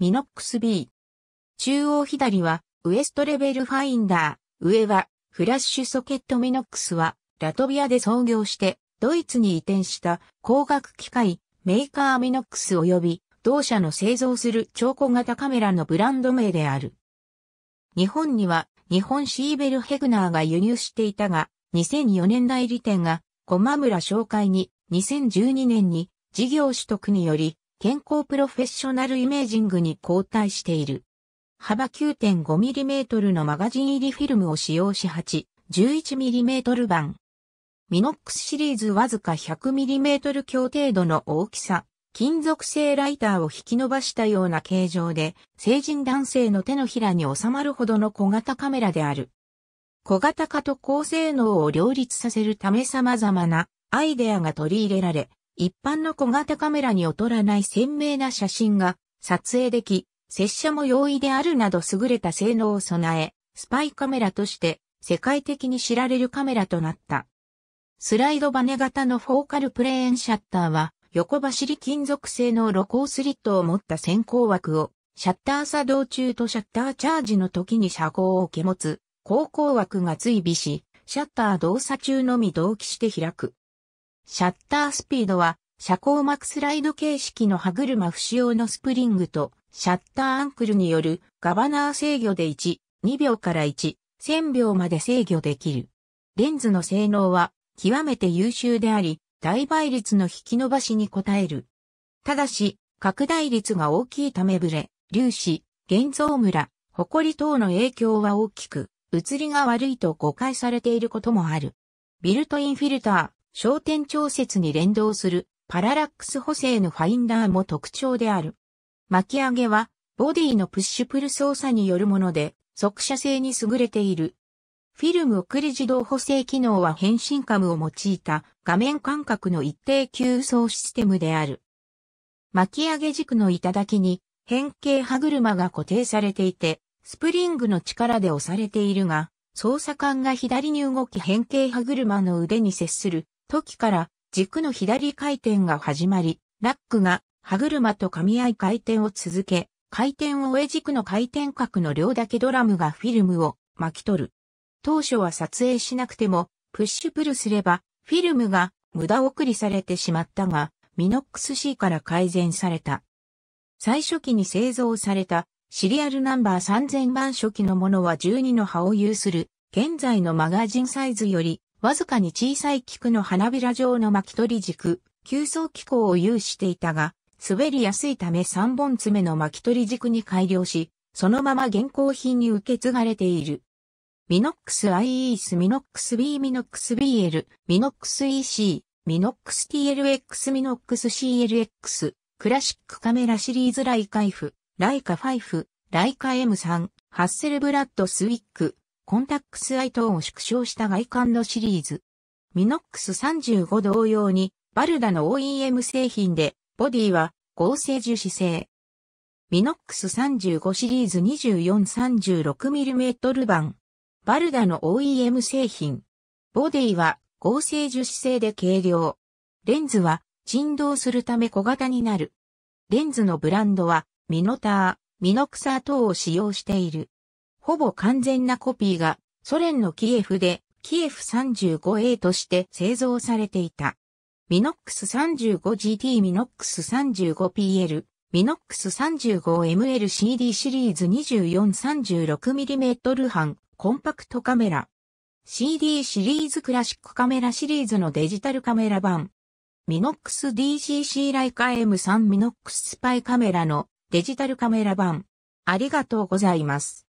ミノックス B。中央左は、ウエストレベルファインダー、上は、フラッシュソケットミノックスは、ラトビアで創業して、ドイツに移転した光学機械、メーカーミノックス及び、同社の製造する超小型カメラのブランド名である。日本には、日本シーベルヘグナーが輸入していたが、2004年代理店が、駒村紹介に、2012年に、事業取得により、健康プロフェッショナルイメージングに交代している。幅 9.5mm のマガジン入りフィルムを使用し8、11mm 版。ミノックスシリーズわずか 100mm 強程度の大きさ、金属製ライターを引き伸ばしたような形状で、成人男性の手のひらに収まるほどの小型カメラである。小型化と高性能を両立させるため様々なアイデアが取り入れられ、一般の小型カメラに劣らない鮮明な写真が撮影でき、接写も容易であるなど優れた性能を備え、スパイカメラとして世界的に知られるカメラとなった。スライドバネ型のフォーカルプレーンシャッターは横走り金属製の露光スリットを持った先行枠をシャッター作動中とシャッターチャージの時に遮光を受け持つ、高光枠が追尾し、シャッター動作中のみ同期して開く。シャッタースピードは、車高マックスライド形式の歯車不使用のスプリングと、シャッターアンクルによるガバナー制御で1、2秒から1、1000秒まで制御できる。レンズの性能は極めて優秀であり、大倍率の引き伸ばしに応える。ただし、拡大率が大きいためブレ、粒子、現像ムラ、リ等の影響は大きく、映りが悪いと誤解されていることもある。ビルトインフィルター。焦点調節に連動するパララックス補正のファインダーも特徴である。巻き上げはボディのプッシュプル操作によるもので速射性に優れている。フィルム送り自動補正機能は変身カムを用いた画面間隔の一定急送システムである。巻き上げ軸の頂に変形歯車が固定されていて、スプリングの力で押されているが、操作感が左に動き変形歯車の腕に接する時から軸の左回転が始まり、ラックが歯車と噛み合い回転を続け、回転を終え軸の回転角の両だけドラムがフィルムを巻き取る。当初は撮影しなくても、プッシュプルすれば、フィルムが無駄送りされてしまったが、ミノックス C から改善された。最初期に製造されたシリアルナンバー3000番初期のものは12の刃を有する現在のマガジンサイズよりわずかに小さい菊の花びら状の巻き取り軸、急層機構を有していたが、滑りやすいため3本爪の巻き取り軸に改良し、そのまま現行品に受け継がれている。ミノックス IES ミノックス B ミノックス BL ミノックス EC ミノックス TLX ミノックス CLX クラシックカメラシリーズライカイフライカ5ライカ M3 ハッセルブラッドスウィックコンタックスアイ等を縮小した外観のシリーズ。ミノックス35同様に、バルダの OEM 製品で、ボディは合成樹脂製。ミノックス35シリーズ 2436mm 版。バルダの OEM 製品。ボディは合成樹脂製で軽量。レンズは振動するため小型になる。レンズのブランドはミノター、ミノクサー等を使用している。ほぼ完全なコピーがソ連のキエフでキエフ 35A として製造されていた。ミノックス 35GT ミノックス 35PL ミノックス 35MLCD シリーズ 2436mm 版コンパクトカメラ CD シリーズクラシックカメラシリーズのデジタルカメラ版ミノックス DCC ライカ M3 ミノックススパイカメラのデジタルカメラ版ありがとうございます。